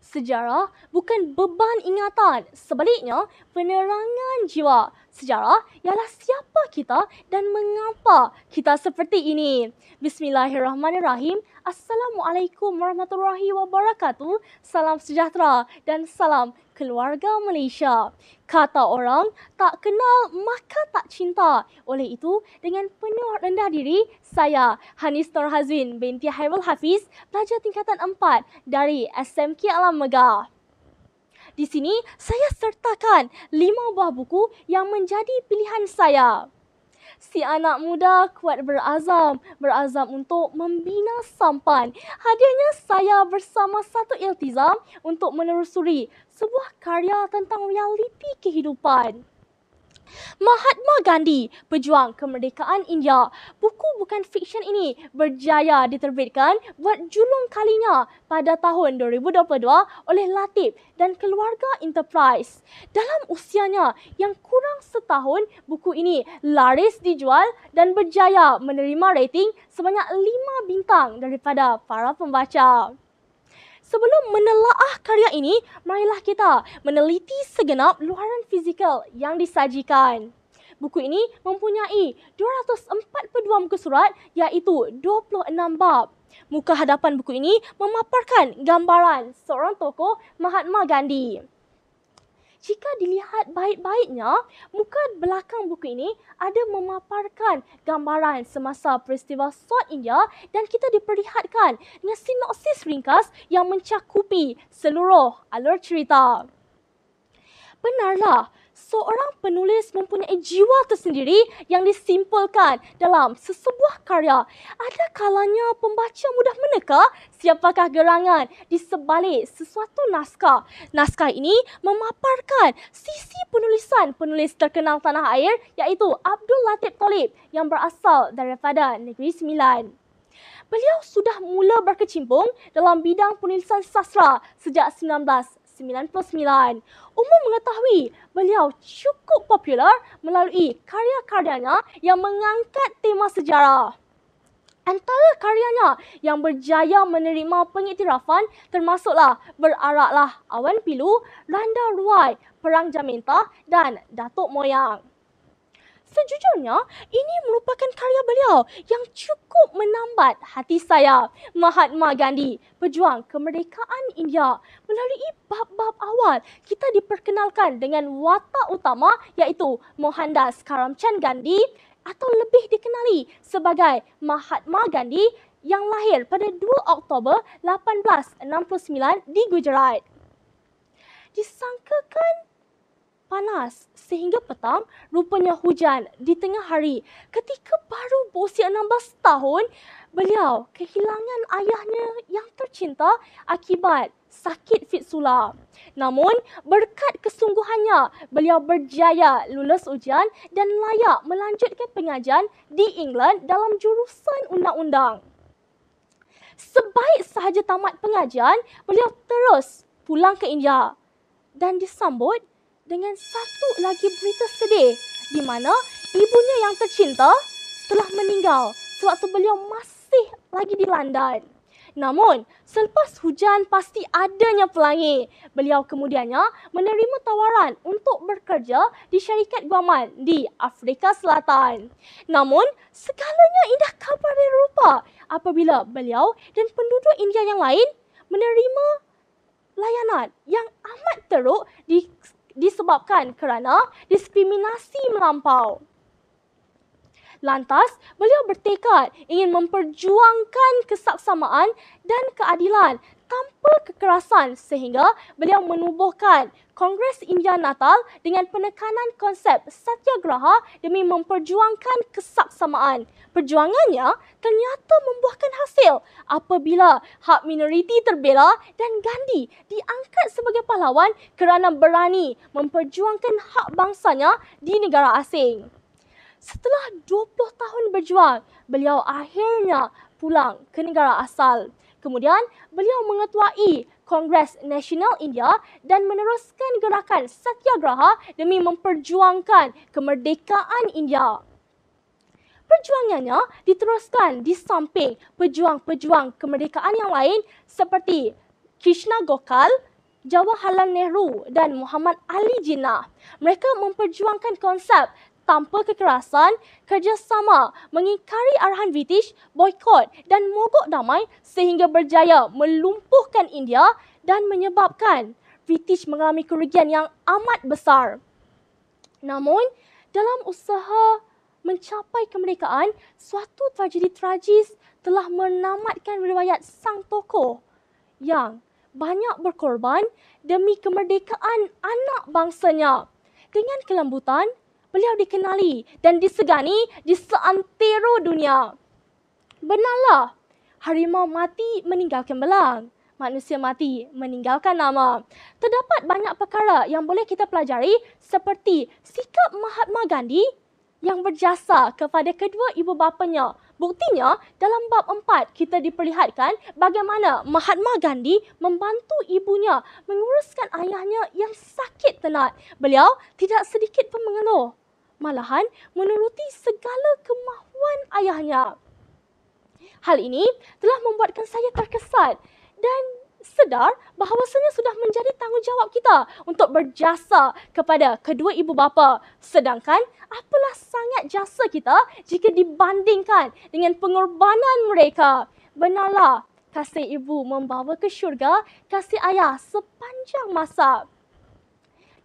Sejarah bukan beban ingatan. Sebaliknya, penerangan jiwa. Sejarah ialah siapa kita dan mengapa kita seperti ini. Bismillahirrahmanirrahim. Assalamualaikum warahmatullahi wabarakatuh. Salam sejahtera dan salam keluarga Malaysia. Kata orang, tak kenal maka tak cinta. Oleh itu, dengan penuh rendah diri, saya, Hanis Torhazwin binti Hairul Hafiz, pelajar tingkatan 4 dari SMK Alam Megah. Di sini, saya sertakan lima buah buku yang menjadi pilihan saya si anak muda kuat berazam, berazam untuk membina sampan. Hadirnya saya bersama satu iltizam untuk menelusuri sebuah karya tentang realiti kehidupan. Mahatma Gandhi, pejuang kemerdekaan India. Buku bukan fiksyen ini berjaya diterbitkan buat julung kalinya pada tahun 2022 oleh Latif dan keluarga Enterprise. Dalam usianya yang kurang setahun, buku ini laris dijual dan berjaya menerima rating sebanyak 5 bintang daripada para pembaca. Sebelum menelaah karya ini, marilah kita meneliti segenap luaran fizikal yang disajikan. Buku ini mempunyai 242 muka surat iaitu 26 bab. Muka hadapan buku ini memaparkan gambaran seorang tokoh Mahatma Gandhi jika dilihat baik-baiknya, muka belakang buku ini ada memaparkan gambaran semasa peristiwa South India dan kita diperlihatkan dengan sinopsis ringkas yang mencakupi seluruh alur cerita. Benarlah, seorang penulis mempunyai jiwa tersendiri yang disimpulkan dalam sesebuah karya. Ada kalanya pembaca mudah meneka siapakah gerangan di sebalik sesuatu naskah. Naskah ini memaparkan sisi penulisan penulis terkenal tanah air iaitu Abdul Latif Tolib yang berasal daripada Negeri Sembilan. Beliau sudah mula berkecimpung dalam bidang penulisan sastra sejak 1999. Umum mengetahui beliau cukup popular melalui karya-karyanya yang mengangkat tema sejarah. Antara karyanya yang berjaya menerima pengiktirafan termasuklah Beraraklah Awan Pilu, Randa Ruai, Perang Jaminta, dan Datuk Moyang. Sejujurnya, ini merupakan karya beliau yang cukup menambat hati saya. Mahatma Gandhi, pejuang kemerdekaan India. Melalui bab-bab awal, kita diperkenalkan dengan watak utama iaitu Mohandas Karamchand Gandhi atau lebih dikenali sebagai Mahatma Gandhi yang lahir pada 2 Oktober 1869 di Gujarat. Disangkakan panas sehingga petang rupanya hujan di tengah hari ketika baru berusia 16 tahun beliau kehilangan ayahnya yang tercinta akibat sakit fitsula. Namun berkat kesungguhannya beliau berjaya lulus ujian dan layak melanjutkan pengajian di England dalam jurusan undang-undang. Sebaik sahaja tamat pengajian, beliau terus pulang ke India dan disambut dengan satu lagi berita sedih di mana ibunya yang tercinta telah meninggal sewaktu beliau masih lagi di London. Namun, selepas hujan pasti adanya pelangi. Beliau kemudiannya menerima tawaran untuk bekerja di syarikat guaman di Afrika Selatan. Namun, segalanya indah kabar dan rupa apabila beliau dan penduduk India yang lain menerima layanan yang amat teruk di disebabkan kerana diskriminasi melampau. Lantas, beliau bertekad ingin memperjuangkan kesaksamaan dan keadilan tanpa kekerasan sehingga beliau menubuhkan Kongres India Natal dengan penekanan konsep satyagraha demi memperjuangkan kesaksamaan. Perjuangannya ternyata membuahkan hasil apabila hak minoriti terbela dan Gandhi diangkat sebagai pahlawan kerana berani memperjuangkan hak bangsanya di negara asing. Setelah 20 tahun berjuang, beliau akhirnya pulang ke negara asal. Kemudian, beliau mengetuai Kongres Nasional India dan meneruskan gerakan Satyagraha demi memperjuangkan kemerdekaan India. Perjuangannya diteruskan di samping pejuang-pejuang kemerdekaan yang lain seperti Krishna Gokal, Jawaharlal Nehru dan Muhammad Ali Jinnah. Mereka memperjuangkan konsep tanpa kekerasan, kerjasama mengingkari arahan British, boykot dan mogok damai sehingga berjaya melumpuhkan India dan menyebabkan British mengalami kerugian yang amat besar. Namun, dalam usaha mencapai kemerdekaan, suatu tragedi tragis telah menamatkan riwayat sang tokoh yang banyak berkorban demi kemerdekaan anak bangsanya. Dengan kelembutan, beliau dikenali dan disegani di seantero dunia. Benarlah, harimau mati meninggalkan belang. Manusia mati meninggalkan nama. Terdapat banyak perkara yang boleh kita pelajari seperti sikap Mahatma Gandhi yang berjasa kepada kedua ibu bapanya. Buktinya, dalam bab empat kita diperlihatkan bagaimana Mahatma Gandhi membantu ibunya menguruskan ayahnya yang sakit tenat. Beliau tidak sedikit pun mengeluh malahan menuruti segala kemahuan ayahnya. Hal ini telah membuatkan saya terkesan dan sedar bahawasanya sudah menjadi tanggungjawab kita untuk berjasa kepada kedua ibu bapa. Sedangkan apalah sangat jasa kita jika dibandingkan dengan pengorbanan mereka. Benarlah, kasih ibu membawa ke syurga kasih ayah sepanjang masa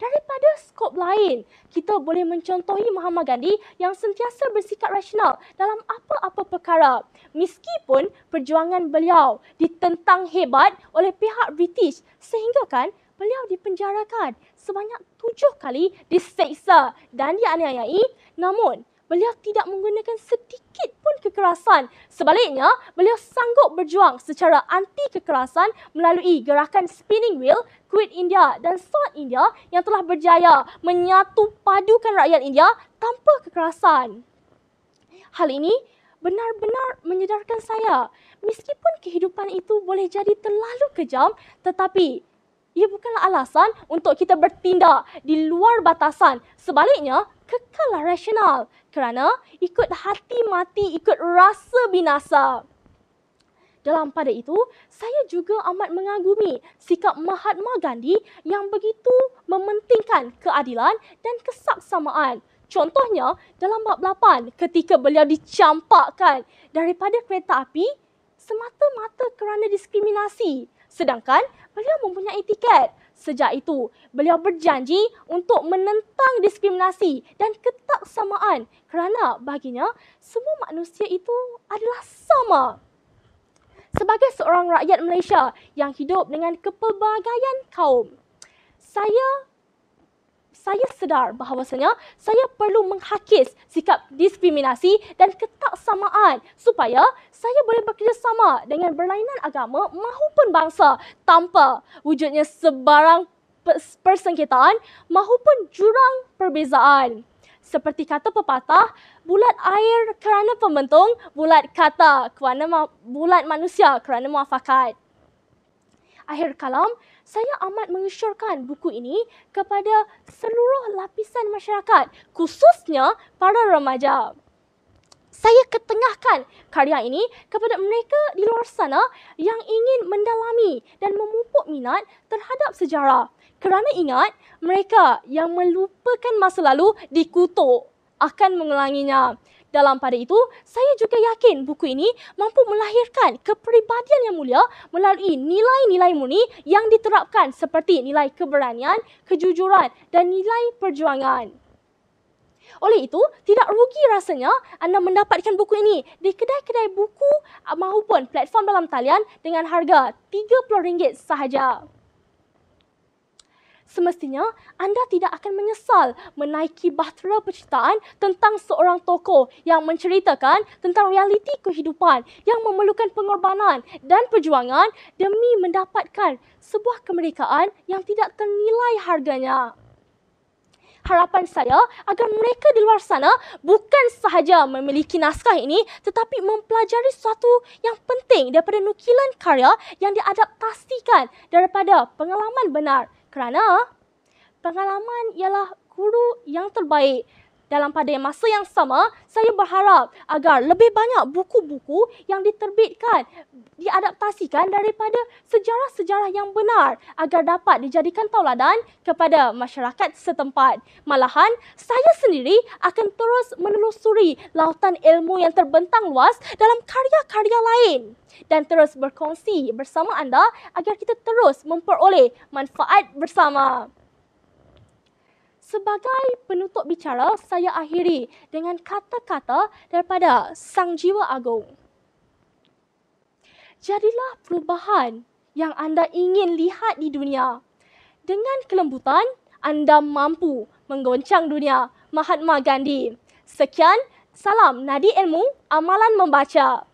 daripada skop lain. Kita boleh mencontohi Mahatma Gandhi yang sentiasa bersikap rasional dalam apa-apa perkara. Meskipun perjuangan beliau ditentang hebat oleh pihak British sehingga kan beliau dipenjarakan sebanyak tujuh kali diseksa dan dianiayai. Namun, beliau tidak menggunakan sedikit pun kekerasan. Sebaliknya, beliau sanggup berjuang secara anti kekerasan melalui gerakan spinning wheel, quit India dan sort India yang telah berjaya menyatu padukan rakyat India tanpa kekerasan. Hal ini benar-benar menyedarkan saya. Meskipun kehidupan itu boleh jadi terlalu kejam, tetapi ia bukanlah alasan untuk kita bertindak di luar batasan. Sebaliknya, kekallah rasional kerana ikut hati mati, ikut rasa binasa. Dalam pada itu, saya juga amat mengagumi sikap Mahatma Gandhi yang begitu mementingkan keadilan dan kesaksamaan. Contohnya, dalam bab 8 ketika beliau dicampakkan daripada kereta api semata-mata kerana diskriminasi Sedangkan beliau mempunyai tiket. Sejak itu, beliau berjanji untuk menentang diskriminasi dan ketaksamaan kerana baginya semua manusia itu adalah sama. Sebagai seorang rakyat Malaysia yang hidup dengan kepelbagaian kaum, saya saya sedar bahawasanya saya perlu menghakis sikap diskriminasi dan ketaksamaan supaya saya boleh bekerjasama dengan berlainan agama mahupun bangsa tanpa wujudnya sebarang persengketaan mahupun jurang perbezaan. Seperti kata pepatah, bulat air kerana pembentung, bulat kata kerana bulat manusia kerana muafakat akhir kalam, saya amat mengesyorkan buku ini kepada seluruh lapisan masyarakat, khususnya para remaja. Saya ketengahkan karya ini kepada mereka di luar sana yang ingin mendalami dan memupuk minat terhadap sejarah. Kerana ingat, mereka yang melupakan masa lalu dikutuk akan mengelanginya. Dalam pada itu, saya juga yakin buku ini mampu melahirkan kepribadian yang mulia melalui nilai-nilai murni yang diterapkan seperti nilai keberanian, kejujuran dan nilai perjuangan. Oleh itu, tidak rugi rasanya anda mendapatkan buku ini di kedai-kedai buku ah, maupun platform dalam talian dengan harga RM30 sahaja semestinya anda tidak akan menyesal menaiki bahtera penceritaan tentang seorang tokoh yang menceritakan tentang realiti kehidupan yang memerlukan pengorbanan dan perjuangan demi mendapatkan sebuah kemerdekaan yang tidak ternilai harganya. Harapan saya agar mereka di luar sana bukan sahaja memiliki naskah ini tetapi mempelajari sesuatu yang penting daripada nukilan karya yang diadaptasikan daripada pengalaman benar kerana pengalaman ialah guru yang terbaik dalam pada masa yang sama saya berharap agar lebih banyak buku-buku yang diterbitkan diadaptasikan daripada sejarah-sejarah yang benar agar dapat dijadikan tauladan kepada masyarakat setempat malahan saya sendiri akan terus menelusuri lautan ilmu yang terbentang luas dalam karya-karya lain dan terus berkongsi bersama anda agar kita terus memperoleh manfaat bersama. Sebagai penutup bicara, saya akhiri dengan kata-kata daripada Sang Jiwa Agung. Jadilah perubahan yang anda ingin lihat di dunia. Dengan kelembutan, anda mampu menggoncang dunia. Mahatma Gandhi. Sekian, salam Nadi Ilmu, Amalan Membaca.